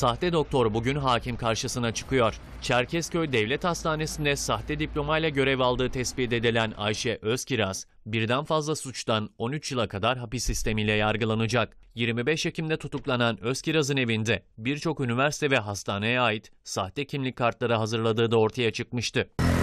Sahte doktor bugün hakim karşısına çıkıyor. Çerkezköy Devlet Hastanesi'nde sahte diplomayla görev aldığı tespit edilen Ayşe Özkiraz, birden fazla suçtan 13 yıla kadar hapis sistemiyle yargılanacak. 25 Ekim'de tutuklanan Özkiraz'ın evinde birçok üniversite ve hastaneye ait sahte kimlik kartları hazırladığı da ortaya çıkmıştı.